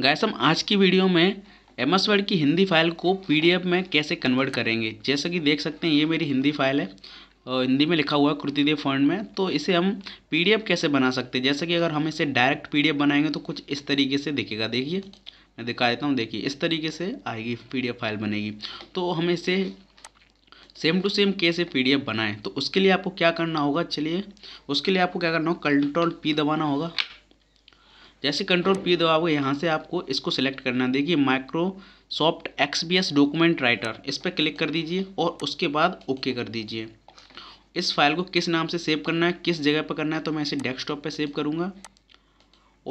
gas हम आज की वीडियो में एम एस वर्ड की हिंदी फाइल को पी में कैसे कन्वर्ट करेंगे जैसा कि देख सकते हैं ये मेरी हिंदी फाइल है और हिंदी में लिखा हुआ है कृतिदेव फंड में तो इसे हम पी कैसे बना सकते हैं जैसे कि अगर हम इसे डायरेक्ट पी बनाएंगे तो कुछ इस तरीके से दिखेगा देखिए मैं दिखा देता हूँ देखिए इस तरीके से आएगी पी फाइल बनेगी तो हम इसे सेम टू सेम कैसे पी बनाएं तो उसके लिए आपको क्या करना होगा चलिए उसके लिए आपको क्या करना होगा कंट्रोल पी दबाना होगा जैसे कंट्रोल पी दबाओगे यहाँ से आपको इसको सिलेक्ट करना देखिए Microsoft X P S document writer इस पर क्लिक कर दीजिए और उसके बाद ओके कर दीजिए इस फाइल को किस नाम से सेव करना है किस जगह पर करना है तो मैं इसे डेस्कटॉप पे सेव करूँगा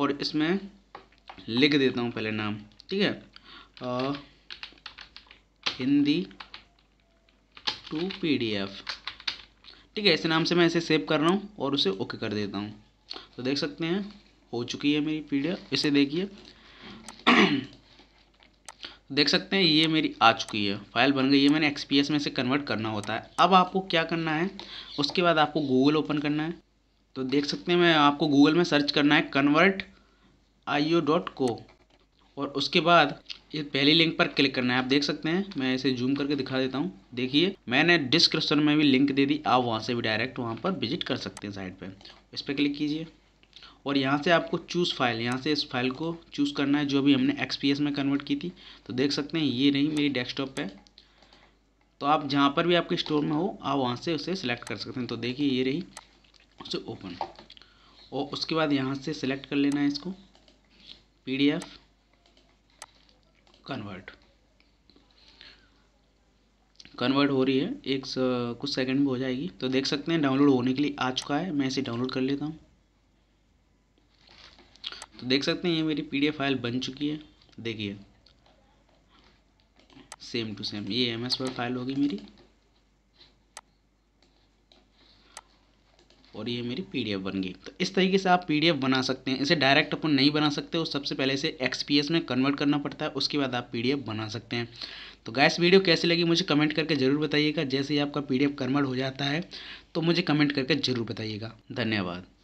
और इसमें लिख देता हूँ पहले नाम ठीक है आ, हिंदी टू एफ ठीक है इस नाम से मैं इसे सेव कर रहा हूँ और उसे ओके कर देता हूँ तो देख सकते हैं हो चुकी है मेरी पीडीएफ इसे देखिए देख सकते हैं ये मेरी आ चुकी है फाइल बन गई है मैंने एक्सपीएस में से कन्वर्ट करना होता है अब आपको क्या करना है उसके बाद आपको गूगल ओपन करना है तो देख सकते हैं मैं आपको गूगल में सर्च करना है कन्वर्ट आई डॉट को और उसके बाद ये पहली लिंक पर क्लिक करना है आप देख सकते हैं मैं इसे जूम करके दिखा देता हूँ देखिए मैंने डिस्क्रिप्शन में भी लिंक दे दी आप वहाँ से भी डायरेक्ट वहाँ पर विजिट कर सकते हैं साइट पर इस पर क्लिक कीजिए और यहाँ से आपको चूज़ फाइल यहाँ से इस फाइल को चूज़ करना है जो भी हमने एक्सपीएस में कन्वर्ट की थी तो देख सकते हैं ये नहीं मेरी डेस्कटॉप पे तो आप जहाँ पर भी आपके स्टोर में हो आप वहाँ से उसे सिलेक्ट कर सकते हैं तो देखिए ये रही उसे ओपन और उसके बाद यहाँ से सिलेक्ट कर लेना है इसको पी कन्वर्ट कन्वर्ट हो रही है एक कुछ सेकंड में हो जाएगी तो देख सकते हैं डाउनलोड होने के लिए आ चुका है मैं इसे डाउनलोड कर लेता हूँ तो देख सकते हैं ये मेरी पी फाइल बन चुकी है देखिए सेम टू सेम ये एम एस फाइल होगी मेरी और ये मेरी पी बन गई तो इस तरीके से आप पी बना सकते हैं इसे डायरेक्ट अपन नहीं बना सकते और सबसे पहले इसे एक्सपीएस में कन्वर्ट करना पड़ता है उसके बाद आप पी बना सकते हैं तो गैस वीडियो कैसी लगी मुझे कमेंट करके ज़रूर बताइएगा जैसे ही आपका पी कन्वर्ट हो जाता है तो मुझे कमेंट करके ज़रूर बताइएगा धन्यवाद